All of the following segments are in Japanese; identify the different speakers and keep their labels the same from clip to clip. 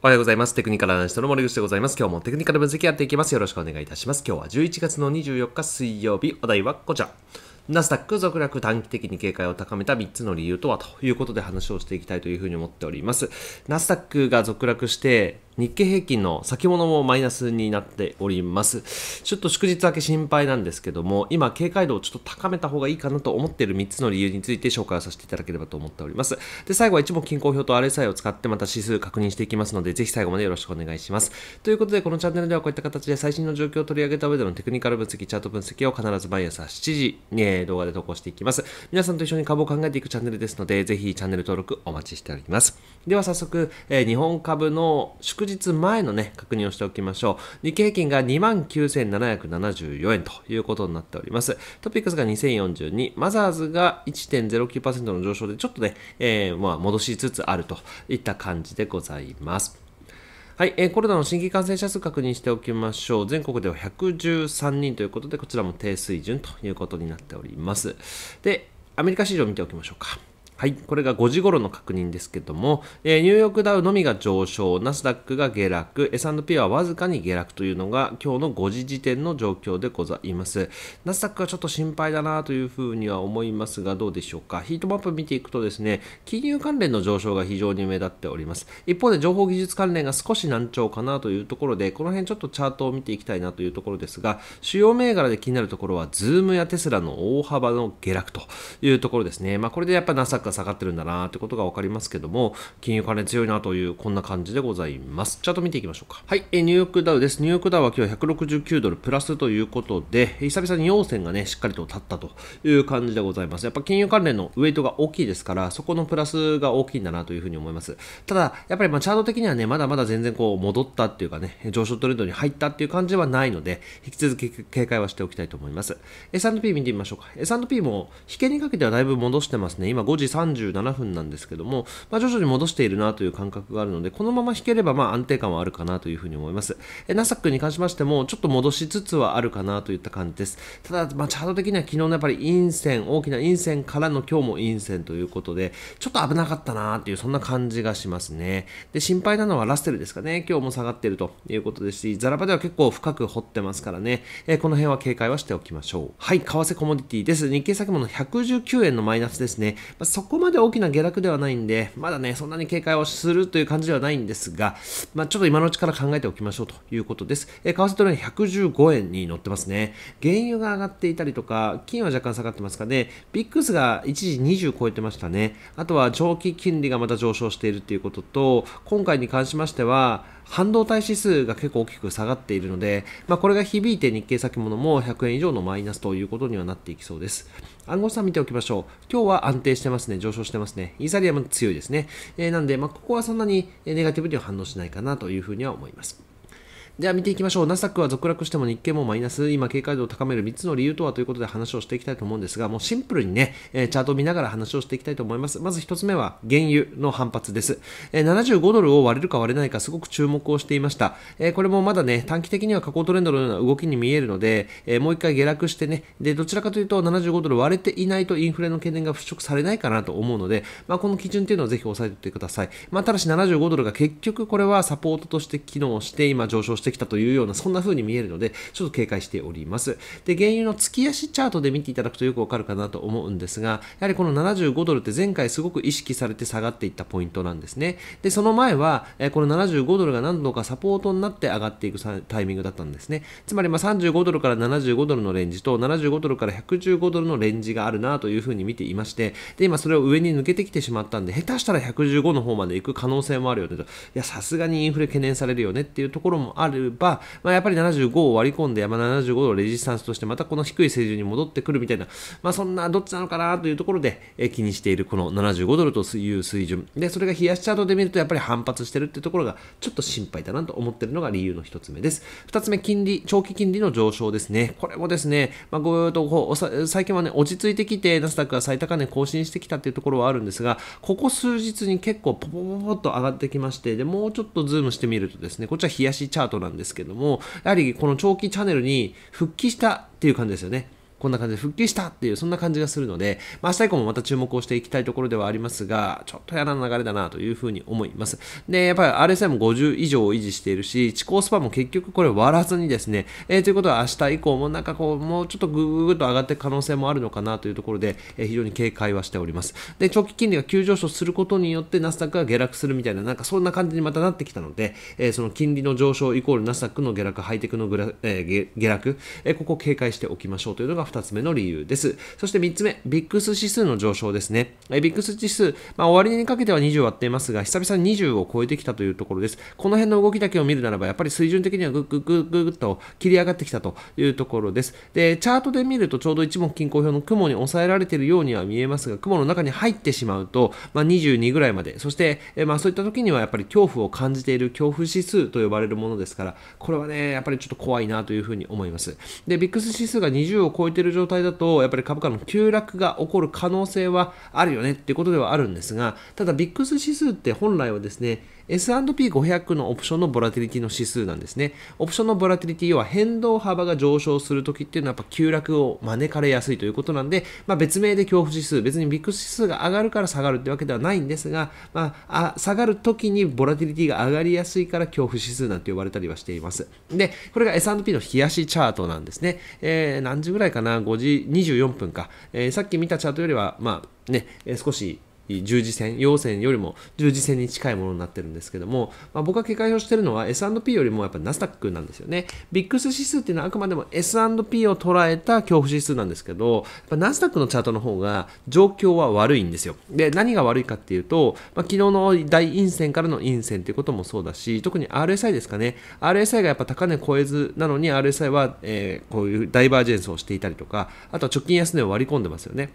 Speaker 1: おはようございます。テクニカルアナリストの森口でございます。今日もテクニカル分析やっていきます。よろしくお願いいたします。今日は11月の24日水曜日、お題はこちら。ナスダック続落短期的に警戒を高めた3つの理由とはということで話をしていきたいというふうに思っております。ナスダックが続落して、日経平均の先物もマイナスになっております。ちょっと祝日明け心配なんですけども、今、警戒度をちょっと高めた方がいいかなと思っている3つの理由について紹介をさせていただければと思っております。で、最後は一目均衡表と RSI を使ってまた指数確認していきますので、ぜひ最後までよろしくお願いします。ということで、このチャンネルではこういった形で最新の状況を取り上げた上でのテクニカル分析、チャート分析を必ず毎朝7時に動画で投稿していきます。皆さんと一緒に株を考えていくチャンネルですので、ぜひチャンネル登録お待ちしております。では早速、えー、日本株の祝日日前のね、確認をしておきましょう。日経平均が29,774円ということになっております。トピックスが2042、マザーズが1.09%の上昇で、ちょっとね、えー、まあ、戻しつつあるといった感じでございます。はい、えー、コロナの新規感染者数確認しておきましょう。全国では113人ということで、こちらも低水準ということになっております。で、アメリカ市場を見ておきましょうか。はい、これが5時頃の確認ですけども、えー、ニューヨークダウのみが上昇、ナスダックが下落、S&P はわずかに下落というのが今日の5時時点の状況でございます。ナスダックはちょっと心配だなというふうには思いますが、どうでしょうか。ヒートマップ見ていくとですね、金融関連の上昇が非常に目立っております。一方で情報技術関連が少し難聴かなというところで、この辺ちょっとチャートを見ていきたいなというところですが、主要銘柄で気になるところは、ズームやテスラの大幅の下落というところですね。まあ、これでやっぱナスダックが下がってるんだなってことが分かりますけども、金融関連強いなという、こんな感じでございます。チャート見ていきましょうか。はい、えニューヨークダウです。ニューヨークダウは今日169ドルプラスということで、久々に陽線がね、しっかりと立ったという感じでございます。やっぱ金融関連のウェイトが大きいですから、そこのプラスが大きいんだなというふうに思います。ただ、やっぱりまチャート的にはね、まだまだ全然こう戻ったっていうかね、上昇トレンドに入ったっていう感じはないので、引き続き警戒はしておきたいと思います。S&P 見てみましょうか。S&P も引けにかけてはだいぶ戻してますね。今5時37分なんですけども、まあ、徐々に戻しているなという感覚があるので、このまま引ければまあ安定感はあるかなというふうに思います。え、ナサックに関しましても、ちょっと戻しつつはあるかなといった感じです。ただ、まあ、チャート的には昨日のやっぱり陰線、大きな陰線からの今日も陰線ということで、ちょっと危なかったなっていう、そんな感じがしますね。で、心配なのはラステルですかね。今日も下がっているということですし、ザラバでは結構深く掘ってますからね、えー、この辺は警戒はしておきましょう。はい、為替コモディティです。日経先物119円のマイナスですね。まあ、そこまで大きな下落ではないんで、まだね、そんなに警戒をするという感じではないんですが、まあ、ちょっと今のうちから考えておきましょうということです。えー、為替ドル円115円に乗ってますね。原油が上がっていたりとか、金は若干下がってますかね、ビックスが一時20超えてましたね。あとは長期金利がまた上昇しているということと、今回に関しましては、半導体指数が結構大きく下がっているので、まあ、これが響いて日経先物も100円以上のマイナスということにはなっていきそうです。暗号資産見ておきましょう。今日は安定してますね。上昇してますね。イーサリアム強いですね。えー、なんで、まあ、ここはそんなにネガティブには反応しないかなというふうには思います。では見ていきましょう。ナスダックは続落しても日経もマイナス、今警戒度を高める3つの理由とはということで話をしていきたいと思うんですが、もうシンプルにね、チャートを見ながら話をしていきたいと思います。まず1つ目は原油の反発です。え75ドルを割れるか割れないかすごく注目をしていました。これもまだね、短期的には下降トレンドのような動きに見えるので、もう1回下落してね、で、どちらかというと75ドル割れていないとインフレの懸念が払拭されないかなと思うので、まあ、この基準というのをぜひ押さえておいてください。まあ、ただし75ドルが結局これはサポートとして機能して今上昇してしてきたというような、そんな風に見えるので、ちょっと警戒しております。で、原油の月足チャートで見ていただくとよくわかるかなと思うんですが、やはりこの75ドルって前回すごく意識されて下がっていったポイントなんですね。で、その前は、えこの75ドルが何度かサポートになって上がっていくタイミングだったんですね。つまり、ま35ドルから75ドルのレンジと、75ドルから115ドルのレンジがあるなという風に見ていまして、で、今それを上に抜けてきてしまったんで、下手したら115の方まで行く可能性もあるよねと。いや、さすがにインフレ懸念されるよねっていうところもあるれば、まあ、やっぱり75を割り込んで、山75度をレジスタンスとしてまたこの低い水準に戻ってくるみたいな、まあ、そんなどっちなのかなというところで、え気にしているこの75ドルという水準でそれが冷やしチャートで見るとやっぱり反発してるってところがちょっと心配だなと思ってるのが理由の1つ目です2つ目金利長期金利の上昇ですねこれもですね、まあ、ごとこう最近はね落ち着いてきてナスダックが最高値更新してきたっていうところはあるんですがここ数日に結構ポポポポと上がってきましてでもうちょっとズームしてみるとですねこっちは冷やしチャートなんですけども、やはりこの長期チャンネルに復帰したっていう感じですよね。こんな感じで復帰したっていう、そんな感じがするので、まあ、明日以降もまた注目をしていきたいところではありますが、ちょっと嫌な流れだなというふうに思います。で、やっぱり RSI も50以上を維持しているし、地高スパも結局これ割らずにですね、えー、ということは明日以降もなんかこう、もうちょっとぐぐぐっと上がっていく可能性もあるのかなというところで、えー、非常に警戒はしております。で、長期金利が急上昇することによってナスダックが下落するみたいな、なんかそんな感じにまたなってきたので、えー、その金利の上昇イコールナスダックの下落、ハイテクのグラ、えー、下落、えー、ここを警戒しておきましょうというのが2つ目の理由です。そして3つ目、ッ i ス指数の上昇ですね。VIX 指数、まあ、終値にかけては20を割っていますが、久々に20を超えてきたというところです。この辺の動きだけを見るならば、やっぱり水準的にはぐぐっと切り上がってきたというところです。で、チャートで見るとちょうど一目均衡表の雲に抑えられているようには見えますが、雲の中に入ってしまうと、まあ、22ぐらいまで、そして、えまあ、そういった時にはやっぱり恐怖を感じている恐怖指数と呼ばれるものですから、これはね、やっぱりちょっと怖いなというふうに思います。で、VIX 指数が20を超えている状態だと、やっぱり株価の急落が起こる可能性はあるよねっていうことではあるんですが、ただビックス指数って本来はですね、S&P500 のオプションのボラティリティの指数なんですね。オプションのボラティリティは変動幅が上昇するときっていうのはやっぱ急落を招かれやすいということなんで、まあ、別名で恐怖指数、別にビッグ指数が上がるから下がるってわけではないんですが、まあ、あ下がるときにボラティリティが上がりやすいから恐怖指数なんて呼ばれたりはしています。で、これが S&P の冷やしチャートなんですね。えー、何時ぐらいかな ?5 時24分か。えー、さっき見たチャートよりは、まあね、少し十字線陽線よりも十字線に近いものになってるんですけども、まあ、僕が警戒をしてるのは S&P よりもやっぱナスダックなんですよねビックス指数っていうのはあくまでも S&P を捉えた恐怖指数なんですけどナスダックのチャートの方が状況は悪いんですよで何が悪いかっていうと、まあ、昨日の大陰線からの陰線ということもそうだし特に RSI ですかね RSI がやっぱ高値超えずなのに RSI は、えー、こういうダイバージェンスをしていたりとかあとは直近安値を割り込んでますよね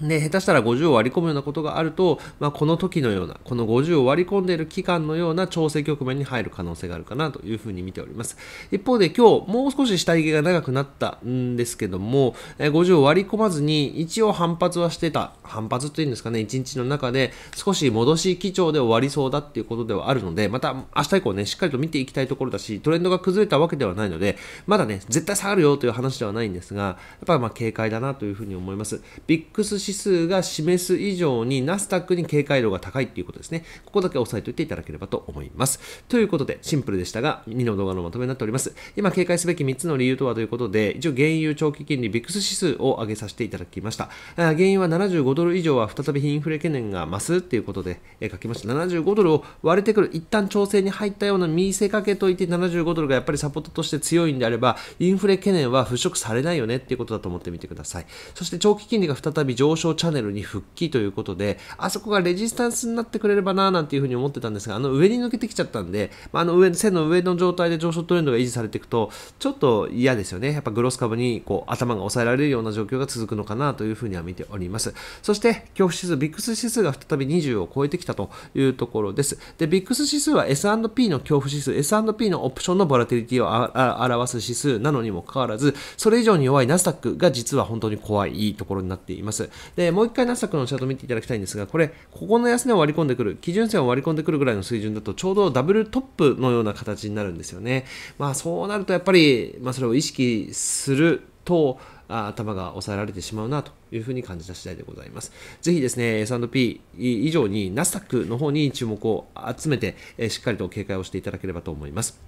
Speaker 1: で下手したら50を割り込むようなことがあると、まあ、この時のようなこの50を割り込んでいる期間のような調整局面に入る可能性があるかなというふうに見ております一方で今日もう少し下着が長くなったんですけども50を割り込まずに一応反発はしてた反発というんですかね一日の中で少し戻し基調で終わりそうだっていうことではあるのでまた明日以降ねしっかりと見ていきたいところだしトレンドが崩れたわけではないのでまだね絶対下がるよという話ではないんですがやっぱりま警戒だなというふうに思いますビッス指数が示す以上にナスダックに警戒度が高いっていうことですね。ここだけ押さえておいていただければと思います。ということで、シンプルでしたが、2の動画のまとめになっております。今警戒すべき3つの理由とはということで、一応原油長期金利ビックス指数を上げさせていただきました。原油は75ドル以上は再びインフレ懸念が増すっていうことで書きました。75ドルを割れてくる、一旦調整に入ったような見せかけといて75ドルがやっぱりサポートとして強いんであれば、インフレ懸念は払拭されないよねっていうことだと思ってみてください。そして長期金利が再び上上昇チャンネルに復帰ということで、あそこがレジスタンスになってくれればななんていうふうに思ってたんですが、あの上に抜けてきちゃったんで、まあ、あの上、線の上の状態で上昇トレンドが維持されていくと、ちょっと嫌ですよね。やっぱグロス株にこう頭が抑えられるような状況が続くのかなというふうには見ております。そして、恐怖指数、ビックス指数が再び20を超えてきたというところです。で、ビックス指数は S&P の恐怖指数、S&P のオプションのボラティリティを表す指数なのにもかかわらず、それ以上に弱いナスダックが実は本当に怖いところになっています。で、もう一回ナスダックのチャート見ていただきたいんですが、これ、ここの安値を割り込んでくる、基準線を割り込んでくるぐらいの水準だと、ちょうどダブルトップのような形になるんですよね。まあ、そうなるとやっぱり、まあ、それを意識すると、頭が抑えられてしまうなというふうに感じた次第でございます。ぜひですね、S&P 以上にナスダックの方に注目を集めて、しっかりと警戒をしていただければと思います。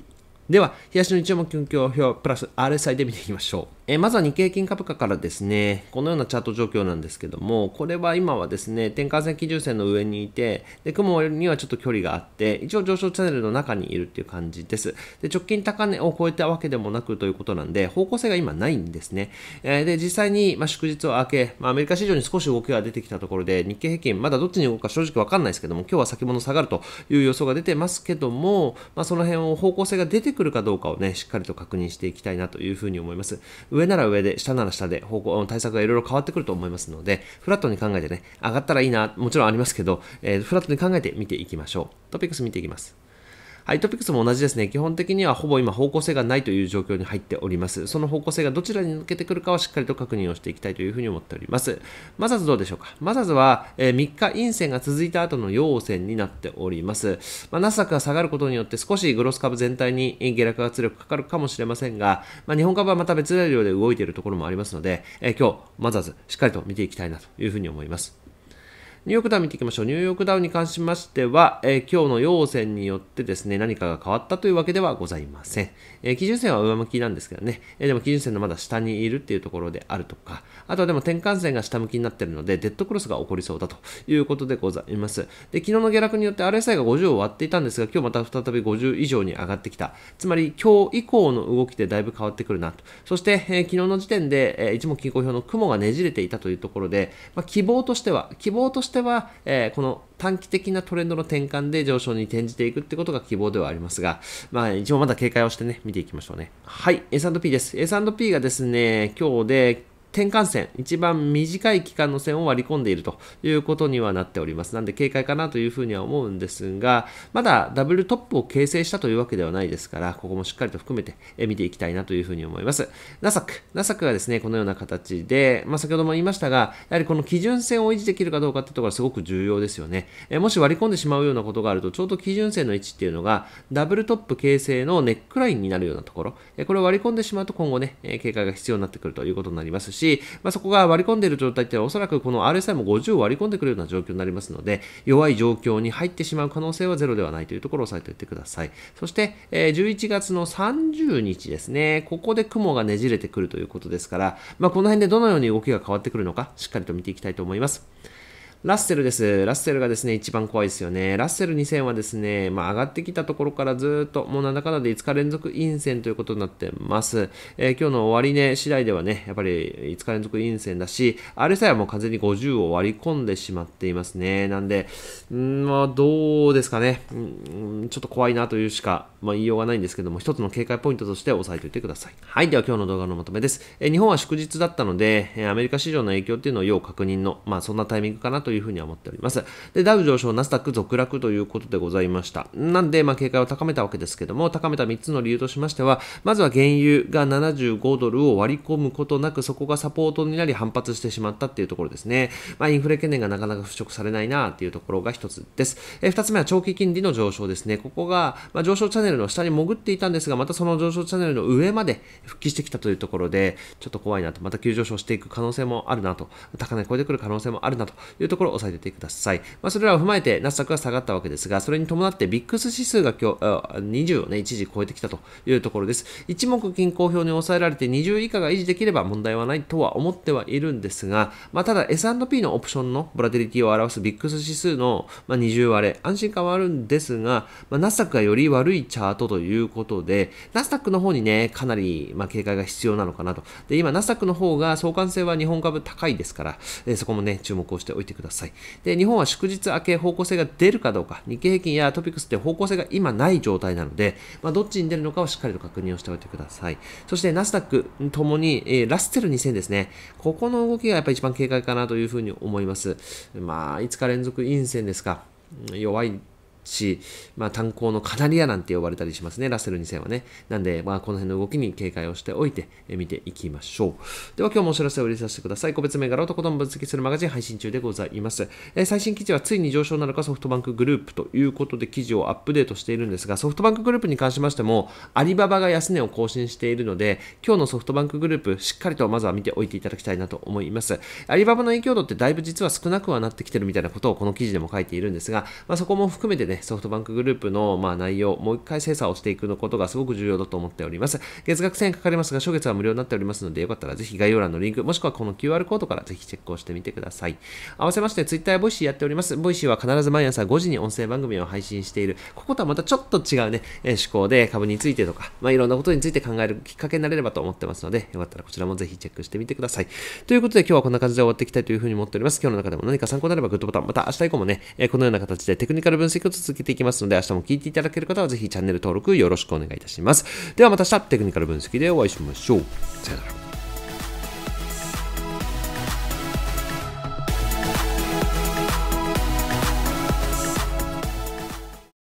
Speaker 1: では、日足の日曜も近況表、プラス RSI で見ていきましょう。えー、まずは日経金株価からですね、このようなチャート状況なんですけども、これは今はですね、転換線基準線の上にいて、で、雲にはちょっと距離があって、一応上昇チャンネルの中にいるっていう感じです。で、直近高値を超えたわけでもなくということなんで、方向性が今ないんですね。えー、で、実際に、まあ、祝日を明け、まあ、アメリカ市場に少し動きが出てきたところで、日経平均、まだどっちに動くか正直わかんないですけども、今日は先物下がるという予想が出てますけども、まあ、その辺を方向性が出てくるかどうかをね、しっかりと確認していきたいなというふうに思います。上なら上で、下なら下で、方向、対策がいろいろ変わってくると思いますので、フラットに考えてね、上がったらいいな、もちろんありますけど、えー、フラットに考えて見ていきましょう。トピックス見ていきます。はい、トピックスも同じですね。基本的にはほぼ今方向性がないという状況に入っております。その方向性がどちらに抜けてくるかはしっかりと確認をしていきたいというふうに思っております。マザーズどうでしょうかマザーズは、えー、3日陰線が続いた後の陽線になっております。まあ、ナスダクが下がることによって少しグロス株全体に下落圧力かかるかもしれませんが、まあ、日本株はまた別材料で動いているところもありますので、えー、今日マザーズしっかりと見ていきたいなというふうに思います。ニューヨークダウン見ていきましょう。ニューヨークダウンに関しましては、えー、今日の陽線によってですね、何かが変わったというわけではございません。えー、基準線は上向きなんですけどね、えー、でも基準線のまだ下にいるっていうところであるとか、あとはでも転換線が下向きになっているので、デッドクロスが起こりそうだということでございます。で、昨日の下落によって RSI が50を割っていたんですが、今日また再び50以上に上がってきた。つまり今日以降の動きでだいぶ変わってくるなと。そして、えー、昨日の時点で、えー、一目均衡表の雲がねじれていたというところで、まあ、希望としては、希望としてでては、えー、この短期的なトレンドの転換で上昇に転じていくってことが希望ではありますが、まあ一応まだ警戒をしてね、見ていきましょうね。はい、S&P です。S&P がですね、今日で転換線、一番短い期間の線を割り込んでいるということにはなっております。なんで警戒かなというふうには思うんですが、まだダブルトップを形成したというわけではないですから、ここもしっかりと含めて見ていきたいなというふうに思います。ナサック。ナサックはですね、このような形で、まあ、先ほども言いましたが、やはりこの基準線を維持できるかどうかってところがすごく重要ですよね。えもし割り込んでしまうようなことがあると、ちょうど基準線の位置っていうのが、ダブルトップ形成のネックラインになるようなところ、えこれを割り込んでしまうと今後ね、警戒が必要になってくるということになりますし、し、まあ、そこが割り込んでいる状態っておそらくこの RSI も50を割り込んでくるような状況になりますので、弱い状況に入ってしまう可能性はゼロではないというところを押さえておいてください。そして、えー、11月の30日ですね、ここで雲がねじれてくるということですから、まあ、この辺でどのように動きが変わってくるのか、しっかりと見ていきたいと思います。ラッセルです。ラッセルがですね、一番怖いですよね。ラッセル2000はですね、まあ、上がってきたところからずっと、もうなんだかんだで5日連続陰線ということになってます。えー、今日の終値、ね、次第ではね、やっぱり5日連続陰線だし、RSI はもう完全に50を割り込んでしまっていますね。なんで、んまあ、どうですかね。んちょっと怖いなというしか、まあ、言いようがないんですけども、一つの警戒ポイントとして押さえておいてください。はい、では今日の動画のまとめです。えー、日本は祝日だったので、アメリカ市場の影響っていうのを要確認の、まあ、そんなタイミングかなとというふうに思っております。で、ダウ上昇、ナスダック続落ということでございました。なんで、まあ、警戒を高めたわけですけども、高めた3つの理由としましては、まずは原油が75ドルを割り込むことなく、そこがサポートになり反発してしまったっていうところですね。まあ、インフレ懸念がなかなか払拭されないなっていうところが1つです。え2つ目は長期金利の上昇ですね。ここが、まあ、上昇チャンネルの下に潜っていたんですが、またその上昇チャンネルの上まで復帰してきたというところで、ちょっと怖いなと、また急上昇していく可能性もあるなと、高値超えてくる可能性もあるなというとところを押さえておいてください。まあ、それらを踏まえて、ナスダックが下がったわけですが、それに伴ってビックス指数が今日、20をね、一時超えてきたというところです。一目均衡表に抑えられて20以下が維持できれば問題はないとは思ってはいるんですが、まあ、ただ S&P のオプションのボラティリティを表すビックス指数の、ま20割れ、安心感はあるんですが、まあ、ナスダックがより悪いチャートということで、ナスダックの方にね、かなり、ま警戒が必要なのかなと。で、今、ナスダックの方が相関性は日本株高いですから、えそこもね、注目をしておいてください。ください。で、日本は祝日明け方向性が出るかどうか、日経平均やトピックスって方向性が今ない状態なので、まあ、どっちに出るのかをしっかりと確認をしておいてください。そして、ナスダックともに、えー、ラッセル2000ですね。ここの動きがやっぱり一番警戒かなというふうに思います。まあ、5日連続陰線ですか。弱いし、まあ、炭鉱のカナリアなんて呼ばれたりしますね、ラッセル2000はね。なんで、まあ、この辺の動きに警戒をしておいてえ見ていきましょう。では、今日もお知らせを入れさせてください。個別銘柄をとことん分析するマガジン配信中でございます。えー、最新記事はついに上昇なのかソフトバンクグループということで記事をアップデートしているんですが、ソフトバンクグループに関しましても、アリババが安値を更新しているので、今日のソフトバンクグループ、しっかりとまずは見ておいていただきたいなと思います。アリババの影響度ってだいぶ実は少なくはなってきてるみたいなことをこの記事でも書いているんですが、まあ、そこも含めてね、ね、ソフトバンクグループのまあ内容、もう一回精査をしていくのことがすごく重要だと思っております。月額1000円かかりますが、初月は無料になっておりますので、よかったらぜひ概要欄のリンク、もしくはこの QR コードからぜひチェックをしてみてください。合わせまして、Twitter や Voicy やっております。Voicy は必ず毎朝5時に音声番組を配信している。こことはまたちょっと違うね、え思考で株についてとか、まあ、いろんなことについて考えるきっかけになれればと思ってますので、よかったらこちらもぜひチェックしてみてください。ということで今日はこんな感じで終わっていきたいというふうに思っております。今日の中でも何か参考になればグッドボタン、また明日以降もね、このような形でテクニカル分析を続続けていきますので、明日も聴いていただける方はぜひチャンネル登録よろしくお願いいたします。ではまた明日テクニカル分析でお会いしましょう。さよなら。